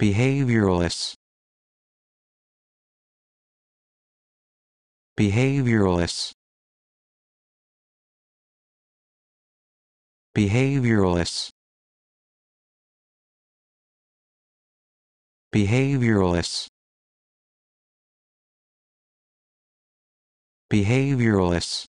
Behavioralists Behavioralists Behavioralists Behavioralists Behavioralists